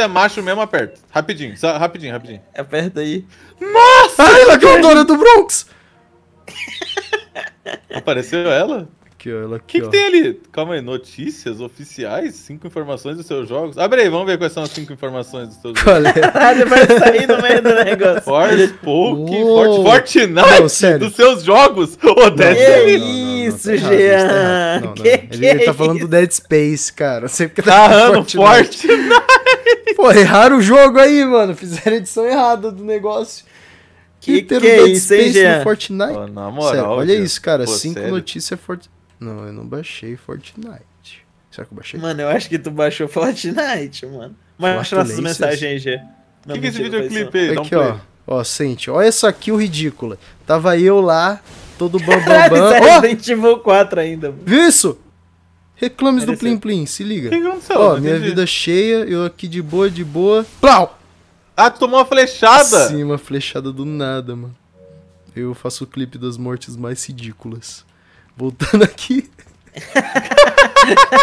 é macho mesmo, aperta. Rapidinho, só, rapidinho, rapidinho. Aperta aí. Nossa! Ai, ah, ela que é a dona do Bronx! Apareceu ela? Aqui, ó, ela aqui, O que, que, tem ali? Calma aí, notícias oficiais? Cinco informações dos seus jogos? Abre aí, vamos ver quais são as cinco informações dos seus Qual é? jogos. Caralho, vai sair no meio do negócio. Forspoken, Fort, Fortnite não, sério. dos seus jogos! Ô, Dead Que isso, Jean! Ele tá é falando do Dead Space, cara. Sempre que tá falando tá Fortnite! Pô, erraram o jogo aí, mano. Fizeram a edição errada do negócio. Que, que, que é isso, hein, Jean? Fortnite. Pô, na moral, sério, olha isso, cara. Pô, cinco notícias Fortnite. Não, eu não baixei Fortnite. Será que eu baixei? Mano, eu acho que tu baixou Fortnite, mano. Mostra nossas mensagens é aí, O que, que esse videoclipe aí? Aqui, ó. Ó, sente. Olha essa o ridícula. Tava eu lá, todo bambambam. Bam, bam. Caralho, bam. oh! 4 ainda. Mano. Viu isso? Reclames do Plim Plim, se liga. O que aconteceu? Ó, minha vida cheia, eu aqui de boa, de boa. Plau! Ah, tu tomou uma flechada? Sim, uma flechada do nada, mano. Eu faço o clipe das mortes mais ridículas. Voltando aqui.